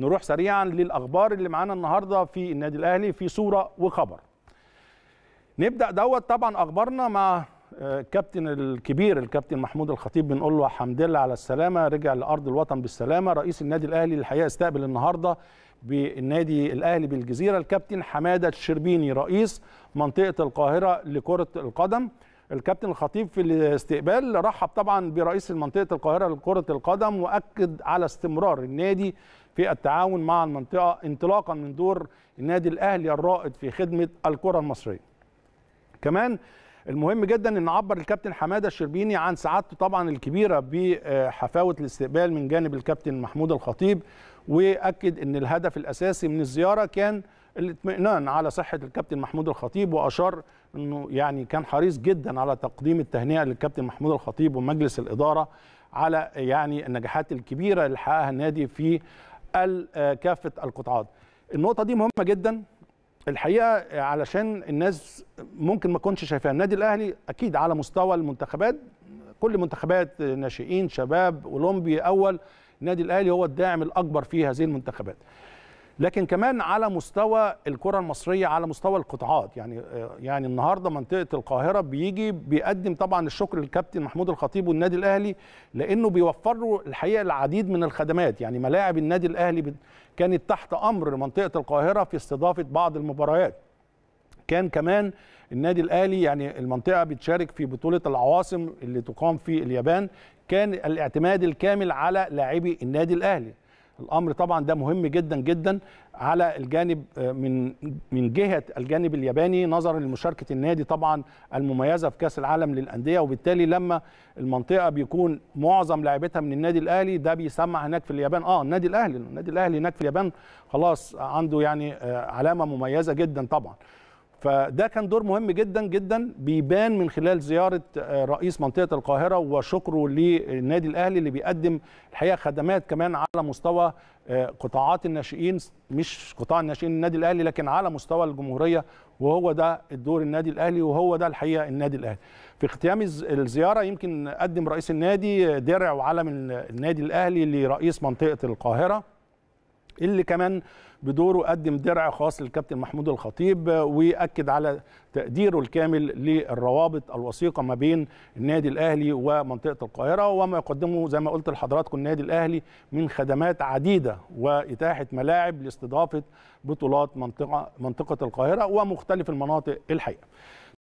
نروح سريعا للاخبار اللي معانا النهارده في النادي الاهلي في صوره وخبر نبدا دوت طبعا اخبارنا مع الكابتن آه، الكبير الكابتن محمود الخطيب بنقول له الحمد لله على السلامه رجع لارض الوطن بالسلامه رئيس النادي الاهلي الحقيقه استقبل النهارده بالنادي الاهلي بالجزيره الكابتن حماده الشربيني رئيس منطقه القاهره لكره القدم الكابتن الخطيب في الاستقبال رحب طبعا برئيس المنطقة القاهره لكره القدم واكد على استمرار النادي في التعاون مع المنطقه انطلاقا من دور النادي الاهلي الرائد في خدمه الكره المصريه. كمان المهم جدا ان عبر الكابتن حماده الشربيني عن سعادته طبعا الكبيره بحفاوه الاستقبال من جانب الكابتن محمود الخطيب واكد ان الهدف الاساسي من الزياره كان الاطمئنان على صحه الكابتن محمود الخطيب واشار انه يعني كان حريص جدا على تقديم التهنئه للكابتن محمود الخطيب ومجلس الاداره على يعني النجاحات الكبيره اللي حققها النادي في كافه القطاعات. النقطه دي مهمه جدا الحقيقه علشان الناس ممكن ما تكونش شايفاها النادي الاهلي اكيد على مستوى المنتخبات كل منتخبات ناشئين شباب اولمبي اول النادي الاهلي هو الداعم الاكبر في هذه المنتخبات. لكن كمان على مستوى الكره المصريه على مستوى القطاعات يعني آه، يعني النهارده منطقه القاهره بيجي بيقدم طبعا الشكر للكابتن محمود الخطيب والنادي الاهلي لانه بيوفر له الحقيقه العديد من الخدمات يعني ملاعب النادي الاهلي كانت تحت امر منطقه القاهره في استضافه بعض المباريات كان كمان النادي الاهلي يعني المنطقه بتشارك في بطوله العواصم اللي تقام في اليابان كان الاعتماد الكامل على لاعبي النادي الاهلي الامر طبعا ده مهم جدا جدا على الجانب آه، من من جهه الجانب الياباني نظرا لمشاركه النادي طبعا المميزه في كاس العالم للانديه وبالتالي لما المنطقه بيكون معظم لاعبتها من النادي الاهلي ده بيسمع هناك في اليابان اه النادي الاهلي النادي الاهلي هناك في اليابان خلاص عنده يعني آه، علامه مميزه جدا طبعا فده كان دور مهم جدا جدا بيبان من خلال زياره آه، رئيس منطقه القاهره وشكره للنادي الاهلي اللي بيقدم الحقيقه خدمات كمان على مستوى آه، قطاعات الناشئين مش قطاع الناشئين النادي الاهلي لكن على مستوى الجمهوريه وهو ده الدور النادي الاهلي وهو ده الحقيقه النادي الاهلي في اختيام الزياره يمكن قدم رئيس النادي آه، درع وعلم النادي الاهلي لرئيس منطقه القاهره اللي كمان بدوره قدم درع خاص للكابتن محمود الخطيب واكد على تقديره الكامل للروابط الوثيقه ما بين النادي الاهلي ومنطقه القاهره وما يقدمه زي ما قلت لحضراتكم النادي الاهلي من خدمات عديده واتاحه ملاعب لاستضافه بطولات منطقه منطقه القاهره ومختلف المناطق الحقيقه.